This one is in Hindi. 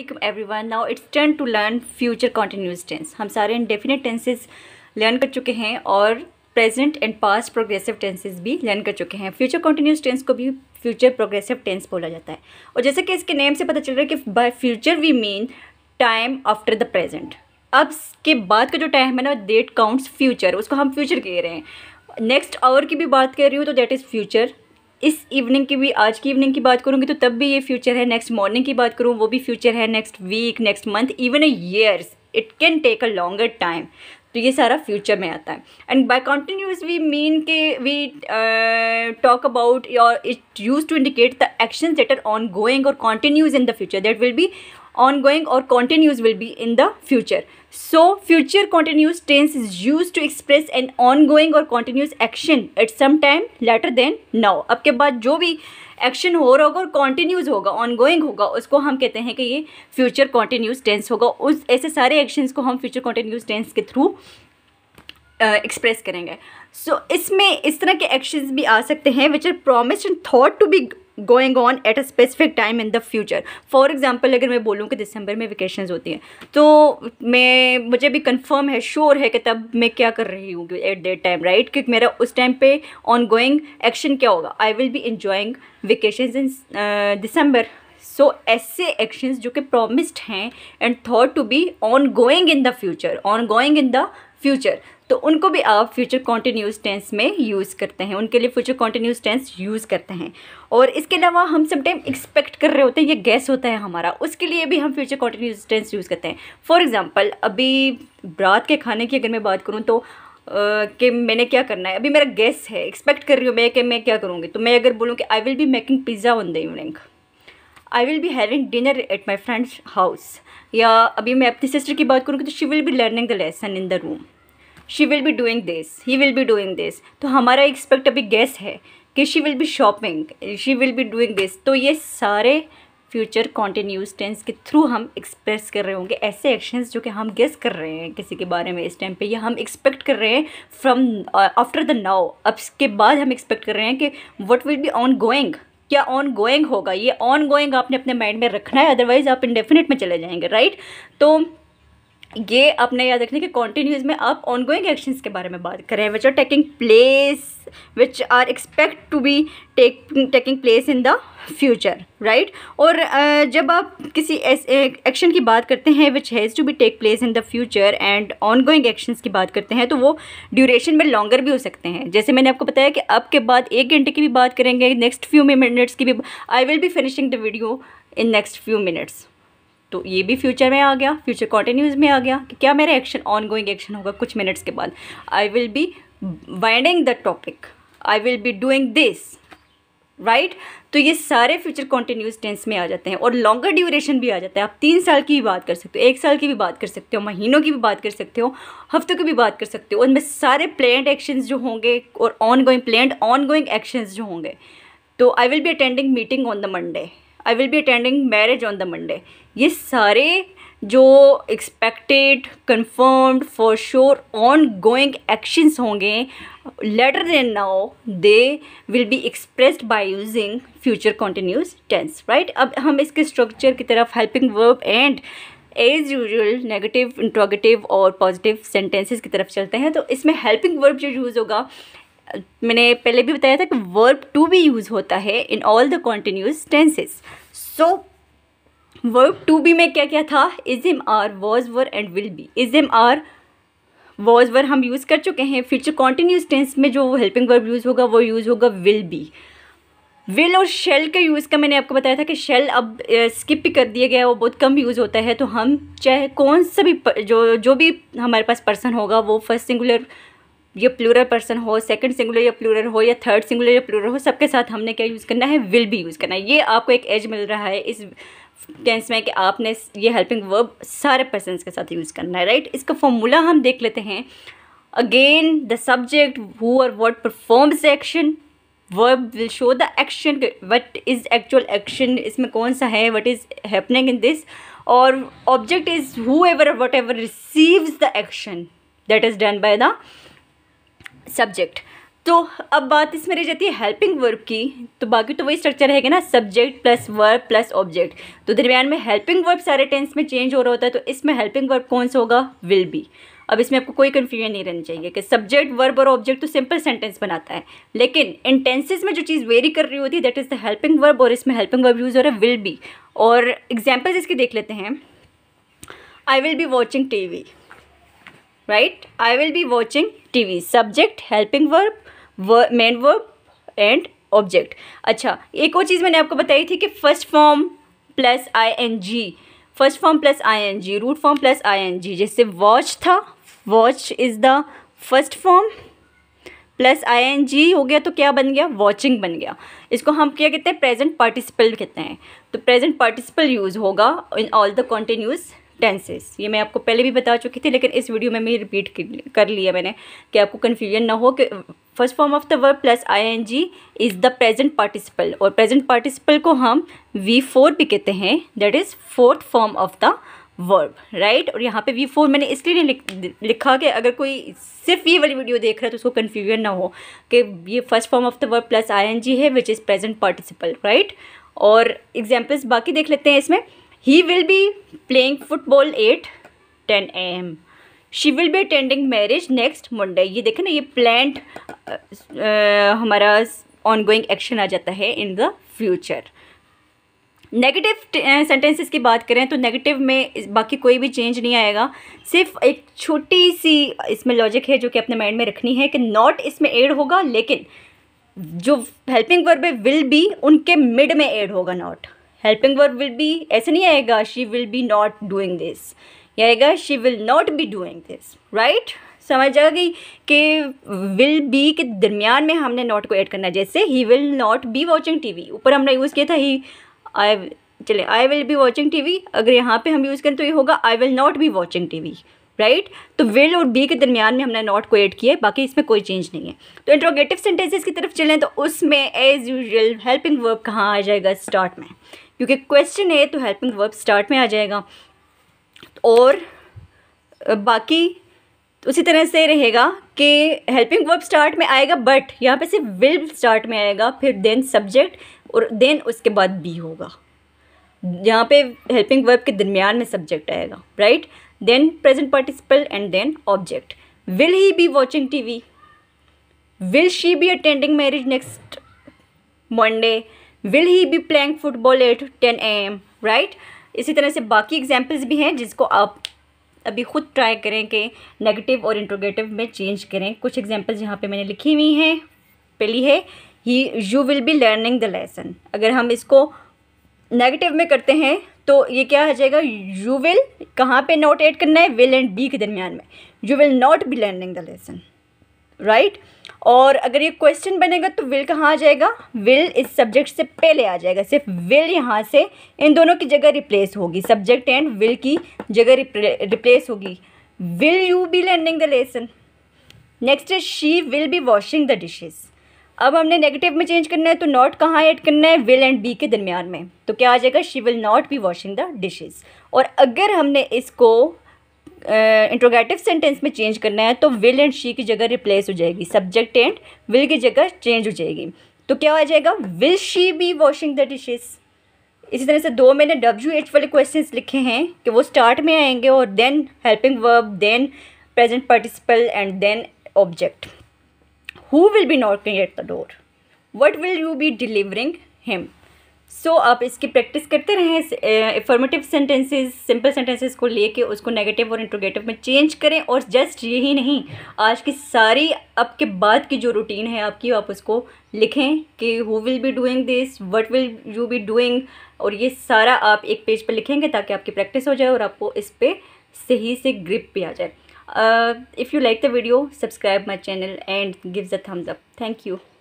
Aslam everyone now it's turn to learn future continuous tense हम सारे डेफिनेट टेंसेज लर्न कर चुके हैं और present and past progressive tenses भी लर्न कर चुके हैं फ्यूचर कॉन्टीन्यूस टेंस को भी फ्यूचर प्रोग्रेसिव टेंस बोला जाता है और जैसे कि इसके नेम से पता चल रहा है कि by future we mean time after the present अब के बाद का जो टाइम है ना डेट काउंट्स फ्यूचर उसको हम फ्यूचर कह रहे हैं नेक्स्ट आवर की भी बात कर रही हूँ तो दैट इज़ फ्यूचर इस इवनिंग की भी आज की इवनिंग की बात करूँगी तो तब भी ये फ्यूचर है नेक्स्ट मॉर्निंग की बात करूँ वो भी फ्यूचर है next week next month even a years it can take a longer time तो ये सारा फ्यूचर में आता है and by continuous we mean के we talk about your it use to indicate the action that are ongoing और continues in the future that will be ongoing ongoing will be in the future so future so tense is use to express an on ongoing और or action at some time later than now अब के बाद जो भी एक्शन हो रहा होगा और कॉन्टिन्यूज होगा ऑन गोइंग होगा उसको हम कहते हैं कि ये फ्यूचर कॉन्टिन्यूस टेंस होगा उस ऐसे सारे एक्शन को हम फ्यूचर कॉन्टीन्यूज टेंस के थ्रू एक्सप्रेस uh, करेंगे सो so, इसमें इस तरह के एक्शंस भी आ सकते हैं which are promised and thought to be going on at a specific time in the future for example अगर मैं बोलूँ कि दिसंबर में वेकेशन होती हैं तो मैं मुझे भी कन्फर्म है श्योर है कि तब मैं क्या कर रही हूँ एट दैट टाइम राइट क्योंकि मेरा उस टाइम पे ऑन गोइंग एक्शन क्या होगा I will be enjoying vacation in December so ऐसे एक्शंस जो कि प्रॉमिस्ड हैं and thought to be ongoing in the future ongoing in the future तो उनको भी आप फ्यूचर कॉन्टीन्यूस टेंस में यूज़ करते हैं उनके लिए फ्यूचर कॉन्टीन्यूस टेंस यूज़ करते हैं और इसके अलावा हम सब टाइम एक्सपेक्ट कर रहे होते हैं ये गैस होता है हमारा उसके लिए भी हम फ्यूचर कॉन्टीन्यूस टेंस यूज़ करते हैं फॉर एग्ज़ाम्पल अभी रात के खाने की अगर मैं बात करूँ तो कि मैंने क्या करना है अभी मेरा गैस है एक्सपेक्ट कर रही हूँ मैं कि मैं क्या करूँगी तो मैं अगर बोलूँ कि I will be making pizza on the evening I will be having dinner at my friends house या अभी मैं अपनी सिस्टर की बात करूँगी तो she will be learning the lesson in the room she will be doing this he will be doing this तो हमारा एक्सपेक्ट अभी गेस है कि she will be shopping she will be doing this तो ये सारे फ्यूचर कॉन्टीन्यूस टेंस के थ्रू हम एक्सप्रेस कर रहे होंगे ऐसे एक्शंस जो कि हम गेस कर रहे हैं किसी के बारे में इस टाइम पे या हम एक्सपेक्ट कर रहे हैं फ्रॉम आफ्टर द नाउ अब इसके बाद हम एक्सपेक्ट कर रहे हैं कि what will be ongoing क्या ऑन गोइंग होगा ये ऑन गोइंग आपने अपने माइंड में रखना है अदरवाइज आप इंडेफिनेट में चले जाएंगे राइट तो ये आपने याद रखने के कॉन्टिन्यूज में आप ऑनगोइंग एक्शंस के बारे में बात कर रहे हैं which are taking place which are expect to be take taking place in the future right और जब आप किसी एक्शन की बात करते हैं which has to be take place in the future and ongoing actions की बात करते हैं तो वो ड्यूरेशन में लॉन्गर भी हो सकते हैं जैसे मैंने आपको बताया कि अब के बाद एक घंटे की भी बात करेंगे नेक्स्ट फ्यू मिनट्स की भी I will be finishing the video in next few minutes तो ये भी फ्यूचर में आ गया फ्यूचर कॉन्टिन्यूज़ में आ गया कि क्या मेरा एक्शन ऑन गोइंग एक्शन होगा कुछ मिनट्स के बाद I will be winding the topic I will be doing this right तो ये सारे फ्यूचर कॉन्टिन्यूस टेंस में आ जाते हैं और लॉन्गर ड्यूरेशन भी आ जाता है आप तीन साल की भी बात कर सकते हो एक साल की भी बात कर सकते हो महीनों की भी बात कर सकते हो हफ्तों की भी बात कर सकते हो उनमें सारे प्लेंट एक्शंस जो होंगे और ongoing planned ongoing action जो होंगे तो I will be attending meeting on the Monday I will be attending marriage on the Monday ये सारे जो expected confirmed for sure ongoing actions होंगे later than now they will be expressed by using future continuous tense right अब हम इसके स्ट्रक्चर की तरफ helping verb and as usual negative interrogative और पॉजिटिव सेंटेंसेस की तरफ चलते हैं तो इसमें हेल्पिंग वर्ब जो यूज़ होगा मैंने पहले भी बताया था कि वर्ब टू भी यूज़ होता है in all the continuous tenses so verb to be में क्या क्या था is am are was were and will be is am are was were हम यूज़ कर चुके हैं फिर जो कॉन्टीन्यूस टेंस में जो हेल्पिंग वर्ब यूज़ होगा वो यूज़ होगा विल बी विल और शेल का यूज़ का मैंने आपको बताया था कि शेल अब स्किप भी कर दिया गया है वो बहुत कम यूज़ होता है तो हम चाहे कौन सा भी जो जो भी हमारे पास पर्सन होगा वो फर्स्ट सिंगुलर या प्लूरल पर्सन हो सेकंड सिंगुलर या प्लूरल हो या थर्ड सिंगुलर या प्लूरल हो सबके साथ हमने क्या यूज़ करना है विल भी यूज़ करना है ये आपको एक एज मिल रहा है इस टेंस में कि आपने ये हेल्पिंग वर्ब सारे पर्सन के साथ यूज़ करना है राइट इसका फॉर्मूला हम देख लेते हैं अगेन द सब्जेक्ट हु और what performs the action verb will show the action what is actual action इसमें कौन सा है what is happening in this और object is whoever whatever receives the action that is done by the subject तो अब बात इसमें रह जाती है हेल्पिंग वर्ब की तो बाकी तो वही स्ट्रक्चर रहेगा ना subject plus verb plus object तो दरमियान में हेल्पिंग वर्ब सारे टेंस में चेंज हो रहा होता है तो इसमें हेल्पिंग वर्ब कौन सा होगा विल बी अब इसमें आपको कोई कन्फ्यूजन नहीं रहना चाहिए कि सब्जेक्ट वर्ब और ऑब्जेक्ट तो सिंपल सेंटेंस बनाता है लेकिन टेंसेज में जो चीज़ वेरी कर रही होती है that is the helping verb और इसमें हेल्पिंग वर्ब यूज़ हो रहा है विल बी और एग्जाम्पल्स इसके देख लेते हैं I will be watching T V right I will be watching T V subject helping verb main verb and object अच्छा एक और चीज़ मैंने आपको बताई थी कि first form plus I N G first form plus I N G root form plus I N G जैसे वॉच था watch is the first form plus I N G हो गया तो क्या बन गया वॉचिंग बन गया इसको हम क्या कहते हैं प्रेजेंट पार्टिसिपल कहते हैं तो प्रेजेंट पार्टिसिपल यूज़ होगा in all the continuous tenses ये मैं आपको पहले भी बता चुकी थी लेकिन इस वीडियो में मैं रिपीट कर लिया मैंने कि आपको कन्फ्यूजन ना हो कि first form of the verb plus I N G is the present participle और प्रेजेंट पार्टिसिपल को हम वी फोर भी कहते हैं that is fourth form of the verb right और यहाँ पे वी फोर मैंने इसलिए नहीं लिखा कि अगर कोई सिर्फ ये वाली वीडियो देख रहा है तो उसको कन्फ्यूजन ना हो कि ये first form of the verb plus I N G है which is present participle right और एग्जाम्पल्स बाकी देख लेते हैं इसमें he will be playing football at ten A M she will be attending marriage next Monday ये देखें ना ये प्लैंड हमारा ऑन गोइंग एक्शन आ जाता है in the future negative sentences की बात करें तो नेगेटिव में बाकी कोई भी चेंज नहीं आएगा सिर्फ एक छोटी सी इसमें लॉजिक है जो कि अपने माइंड में रखनी है कि नॉट इसमें ऐड होगा लेकिन जो हेल्पिंग वर्ब विल बी उनके मिड में एड होगा not helping work will be ऐसे नहीं आएगा she will be not doing this यह आएगा she will not be doing this right समझ आ गई कि विल बी के दरमियान में हमने नॉट को ऐड करना जैसे he will not be watching T V ऊपर हमने यूज़ किया था ही आई चले I will be watching T V अगर यहाँ पे हम यूज़ करें तो ये होगा I will not be watching T V right तो विल और बी के दरमियान में हमने नॉट को ऐड किया है बाकी इसमें कोई चेंज नहीं है तो इंट्रोगेटिव सेंटेंसेस की तरफ चलें तो उसमें एज यूजल हेल्पिंग वर्ब कहाँ आ जाएगा स्टार्ट में क्योंकि क्वेश्चन है तो हेल्पिंग वर्ब स्टार्ट में आ जाएगा और बाकी उसी तरह से रहेगा कि हेल्पिंग वर्ब स्टार्ट में आएगा बट यहाँ पे सिर्फ विल स्टार्ट में आएगा फिर देन सब्जेक्ट और देन उसके बाद बी होगा यहाँ पे हेल्पिंग वर्ब के दरमियान में सब्जेक्ट आएगा right then present participle and then object will he be watching T V will she be attending marriage next Monday will he be playing football at ten A M right इसी तरह से बाकी एग्जाम्पल्स भी हैं जिसको आप अभी खुद ट्राई करें कि नेगेटिव और इंट्रोगेटिव में चेंज करें कुछ एग्जाम्पल्स यहाँ पे मैंने लिखी हुई हैं पहली है ही you will be learning the lesson अगर हम इसको नेगेटिव में करते हैं तो ये क्या हो जाएगा यू विल कहाँ पे नोट एड करना है विल एंड बी के दरमियान में you will not be learning the lesson right और अगर ये क्वेश्चन बनेगा तो विल कहाँ आ जाएगा विल इस सब्जेक्ट से पहले आ जाएगा सिर्फ विल यहाँ से इन दोनों की जगह रिप्लेस होगी सब्जेक्ट एंड विल की जगह रिप्लेस होगी will you be learning the lesson next is she will be washing the dishes अब हमने नेगेटिव में चेंज करना है तो नॉट कहाँ ऐड करना है विल एंड बी के दरमियान में तो क्या आ जाएगा she will not be washing the dishes और अगर हमने इसको इंट्रोगेटिव सेंटेंस में चेंज करना है तो विल एंड शी की जगह रिप्लेस हो जाएगी सब्जेक्ट एंड विल की जगह चेंज हो जाएगी तो क्या हो जाएगा will she be washing the dishes इसी तरह से दो मैंने डब्ल्यू एच वाले क्वेश्चंस लिखे हैं कि वो स्टार्ट में आएंगे और then helping verb then present participle and then object who will be knocking at the door what will you be delivering him so so, आप इसकी प्रैक्टिस करते रहें इफॉर्मेटिव सेंटेंसेस सिंपल सेंटेंसेस को लेके उसको नेगेटिव और इंट्रोगेटिव में चेंज करें और जस्ट यही नहीं आज की सारी आपके बाद की जो रूटीन है आपकी आप उसको लिखें कि who will be doing this what will you be doing और ये सारा आप एक पेज पर लिखेंगे ताकि आपकी प्रैक्टिस हो जाए और आपको इस पर सही से ग्रिप भी आ जाए if you like the video subscribe my channel and gives a thumbs up thank you